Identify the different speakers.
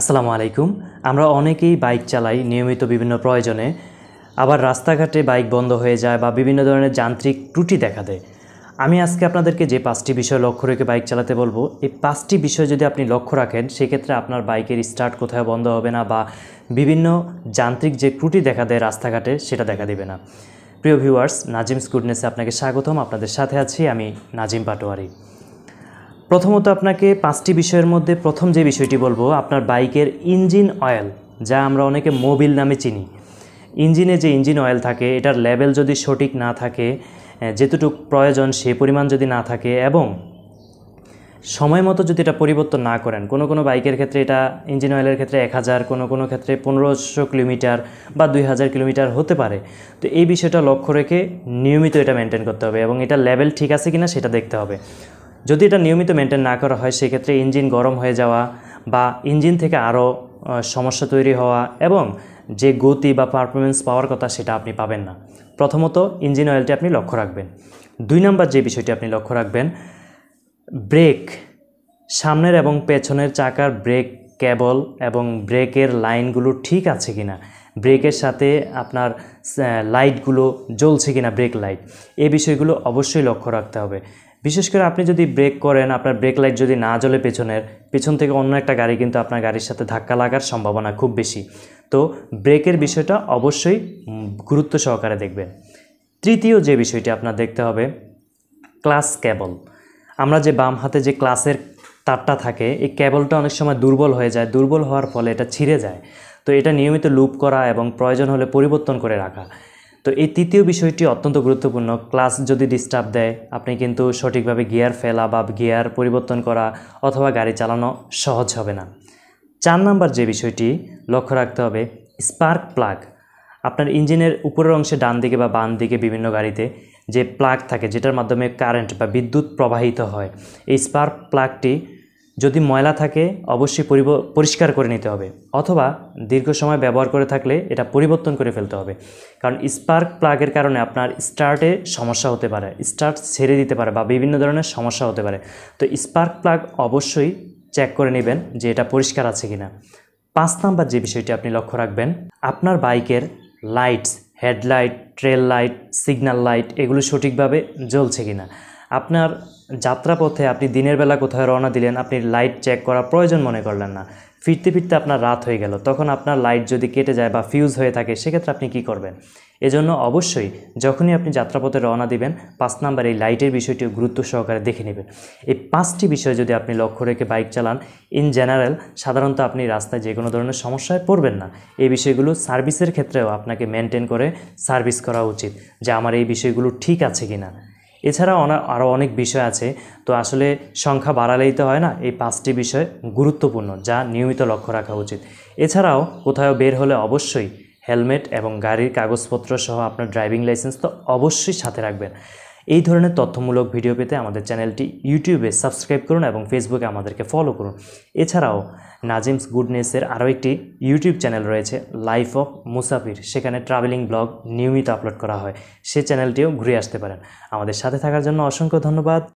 Speaker 1: আসসালামু আলাইকুম আমরা অনেকেই বাইক চালাই নিয়মিত বিভিন্ন প্রয়োজনে আবার রাস্তাঘাটে বাইক বন্ধ হয়ে যায় বা বিভিন্ন ধরনের যান্ত্রিক ত্রুটি দেখা দেয় আমি আজকে আপনাদেরকে যে পাঁচটি বিষয় লক্ষ্য রেখে বাইক চালাতে বলবো এই পাঁচটি বিষয় যদি আপনি লক্ষ্য রাখেন সেক্ষেত্রে আপনার বাইকের স্টার্ট কোথায় বন্ধ হবে না বা বিভিন্ন যান্ত্রিক যে ত্রুটি দেখা দেয় রাস্তাঘাটে সেটা দেখা দেবে না প্রিয় ভিউয়ার্স নাজিম স্কুডনেসে আপনাকে স্বাগতম আপনাদের সাথে আছি আমি নাজিম পাটোয়ারি প্রথমত আপনাকে পাঁচটি বিষয়ের মধ্যে প্রথম যে বিষয়টি বলবো আপনার বাইকের ইঞ্জিন অয়েল যা আমরা অনেকে মোবিল নামে চিনি ইঞ্জিনে যে ইঞ্জিন অয়েল থাকে এটার লেভেল যদি সঠিক না থাকে যেতটুক প্রয়োজন সে পরিমাণ যদি না থাকে এবং সময় মতো যদি এটা পরিবর্তন না করেন কোনো কোনো বাইকের ক্ষেত্রে এটা ইঞ্জিন অয়েলের ক্ষেত্রে এক হাজার কোনো কোনো ক্ষেত্রে পনেরোশো কিলোমিটার বা দুই হাজার কিলোমিটার হতে পারে তো এই বিষয়টা লক্ষ্য রেখে নিয়মিত এটা মেনটেন করতে হবে এবং এটা লেভেল ঠিক আছে কিনা সেটা দেখতে হবে যদি এটা নিয়মিত মেনটেন না করা হয় সেক্ষেত্রে ইঞ্জিন গরম হয়ে যাওয়া বা ইঞ্জিন থেকে আরও সমস্যা তৈরি হওয়া এবং যে গতি বা পারফরমেন্স পাওয়ার কথা সেটা আপনি পাবেন না প্রথমত ইঞ্জিন অয়েলটি আপনি লক্ষ্য রাখবেন দুই নম্বর যে বিষয়টি আপনি লক্ষ্য রাখবেন ব্রেক সামনের এবং পেছনের চাকার ব্রেক কেবল এবং ব্রেকের লাইনগুলো ঠিক আছে কিনা ব্রেকের সাথে আপনার লাইটগুলো জ্বলছে কিনা ব্রেক লাইট এই বিষয়গুলো অবশ্যই লক্ষ্য রাখতে হবে বিশেষ করে আপনি যদি ব্রেক করেন আপনার ব্রেক লাইট যদি না জ্বলে পেছনের পেছন থেকে অন্য একটা গাড়ি কিন্তু আপনার গাড়ির সাথে ধাক্কা লাগার সম্ভাবনা খুব বেশি তো ব্রেকের বিষয়টা অবশ্যই গুরুত্ব সহকারে দেখবেন তৃতীয় যে বিষয়টি আপনার দেখতে হবে ক্লাস ক্যাবল আমরা যে বাম হাতে যে ক্লাসের তারটা থাকে এই ক্যাবলটা অনেক সময় দুর্বল হয়ে যায় দুর্বল হওয়ার ফলে এটা ছিঁড়ে যায় তো এটা নিয়মিত লুপ করা এবং প্রয়োজন হলে পরিবর্তন করে রাখা তো এই তৃতীয় বিষয়টি অত্যন্ত গুরুত্বপূর্ণ ক্লাস যদি ডিস্টার্ব দেয় আপনি কিন্তু সঠিকভাবে গিয়ার ফেলা বা গিয়ার পরিবর্তন করা অথবা গাড়ি চালানো সহজ হবে না চার নাম্বার যে বিষয়টি লক্ষ্য রাখতে হবে স্পার্ক প্লাগ আপনার ইঞ্জিনের উপরের অংশে ডান দিকে বা বাম দিকে বিভিন্ন গাড়িতে যে প্লাগ থাকে যেটার মাধ্যমে কারেন্ট বা বিদ্যুৎ প্রবাহিত হয় এই স্পার্ক প্লাগটি যদি ময়লা থাকে অবশ্যই পরিষ্কার করে নিতে হবে অথবা দীর্ঘ সময় ব্যবহার করে থাকলে এটা পরিবর্তন করে ফেলতে হবে কারণ স্পার্ক প্লাগের কারণে আপনার স্টার্টে সমস্যা হতে পারে স্টার্ট ছেড়ে দিতে পারে বা বিভিন্ন ধরনের সমস্যা হতে পারে তো স্পার্ক প্লাগ অবশ্যই চেক করে নেবেন যে এটা পরিষ্কার আছে কিনা পাঁচ নাম্বার যে বিষয়টি আপনি লক্ষ্য রাখবেন আপনার বাইকের lights headlight trail light signal light এগুলো সঠিকভাবে জ্বলছে কিনা আপনার যাত্রাপথে আপনি দিনের বেলা কোথায় রওনা দিলেন আপনি লাইট চেক করা প্রয়োজন মনে করলেন না ফিরতে ফিরতে আপনার রাত হয়ে গেল তখন আপনার লাইট যদি কেটে যায় বা ফিউজ হয়ে থাকে সেক্ষেত্রে আপনি কি করবেন এজন্য অবশ্যই যখনই আপনি যাত্রাপথে রওনা দিবেন পাঁচ নাম্বার এই লাইটের বিষয়টি গুরুত্ব সহকারে দেখে নেবেন এই পাঁচটি বিষয় যদি আপনি লক্ষ্য রেখে বাইক চালান ইন জেনারেল সাধারণত আপনি রাস্তায় যে কোনো ধরনের সমস্যায় পড়বেন না এই বিষয়গুলো সার্ভিসের ক্ষেত্রেও আপনাকে মেনটেন করে সার্ভিস করা উচিত যে আমার এই বিষয়গুলো ঠিক আছে কি না এছাড়া আরও অনেক বিষয় আছে তো আসলে সংখ্যা বাড়ালেই তো হয় না এই পাঁচটি বিষয় গুরুত্বপূর্ণ যা নিয়মিত লক্ষ্য রাখা উচিত এছাড়াও কোথাও বের হলে অবশ্যই হেলমেট এবং গাড়ির কাগজপত্র সহ আপনার ড্রাইভিং লাইসেন্স তো অবশ্যই সাথে রাখবেন এই ধরনের তথ্যমূলক ভিডিও পেতে আমাদের চ্যানেলটি ইউটিউবে সাবস্ক্রাইব করুন এবং ফেসবুকে আমাদেরকে ফলো করুন এছাড়াও নাজিমস গুডনেসের আরও একটি ইউটিউব চ্যানেল রয়েছে লাইফ অফ মুসাফির সেখানে ট্রাভেলিং ব্লগ নিয়মিত আপলোড করা হয় সে চ্যানেলটিও ঘুরে আসতে পারেন আমাদের সাথে থাকার জন্য অসংখ্য ধন্যবাদ